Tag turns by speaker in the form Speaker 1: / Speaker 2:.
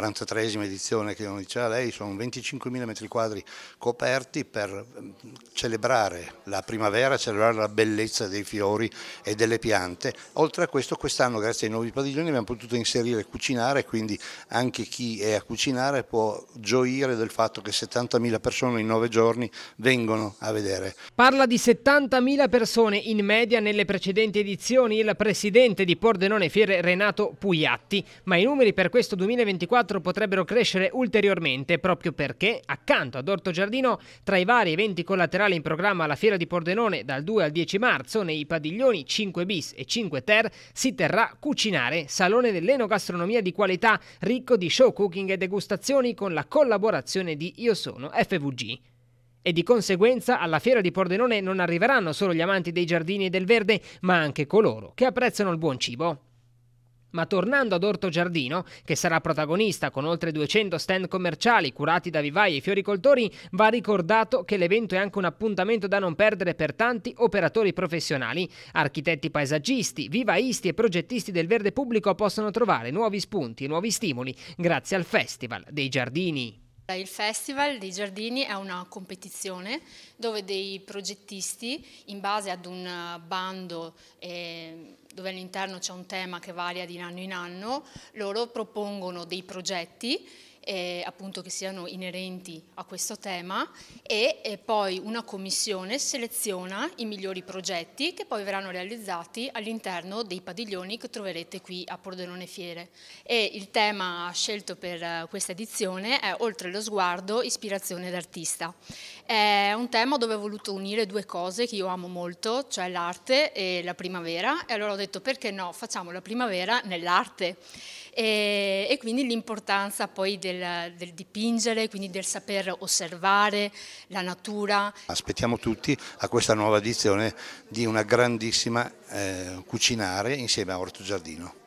Speaker 1: 43esima edizione che non diceva lei, sono 25.000 metri quadri coperti per ehm, celebrare la primavera, celebrare la bellezza dei fiori e delle piante. Oltre a questo quest'anno grazie ai nuovi padiglioni abbiamo potuto inserire cucinare, quindi anche chi è a cucinare può gioire del fatto che 70.000 persone in nove giorni vengono a vedere.
Speaker 2: Parla di 70.000 persone in media nelle precedenti edizioni il presidente di Pordenone Fiere Renato Pugliatti, ma i numeri per questo 2024 2024 potrebbero crescere ulteriormente proprio perché, accanto ad Orto Giardino, tra i vari eventi collaterali in programma alla Fiera di Pordenone dal 2 al 10 marzo, nei padiglioni 5 bis e 5 ter, si terrà Cucinare, salone dell'enogastronomia di qualità, ricco di show cooking e degustazioni con la collaborazione di Io Sono FVG e di conseguenza alla fiera di Pordenone non arriveranno solo gli amanti dei giardini e del verde, ma anche coloro che apprezzano il buon cibo. Ma tornando ad Orto Giardino, che sarà protagonista con oltre 200 stand commerciali curati da vivai e fioricoltori, va ricordato che l'evento è anche un appuntamento da non perdere per tanti operatori professionali. Architetti paesaggisti, vivaisti e progettisti del verde pubblico possono trovare nuovi spunti e nuovi stimoli grazie al Festival dei Giardini.
Speaker 3: Il Festival dei Giardini è una competizione dove dei progettisti, in base ad un eh, bando eh, dove all'interno c'è un tema che varia di anno in anno, loro propongono dei progetti eh, appunto che siano inerenti a questo tema e, e poi una commissione seleziona i migliori progetti che poi verranno realizzati all'interno dei padiglioni che troverete qui a Pordenone Fiere. E il tema scelto per eh, questa edizione è Oltre lo sguardo, ispirazione d'artista. È un tema dove ho voluto unire due cose che io amo molto, cioè l'arte e la primavera, e allora ho detto perché no, facciamo la primavera nell'arte e, e quindi l'importanza poi del, del, dipingere, quindi del saper osservare la natura.
Speaker 1: Aspettiamo tutti a questa nuova edizione di una grandissima eh, cucinare insieme a Orto Giardino.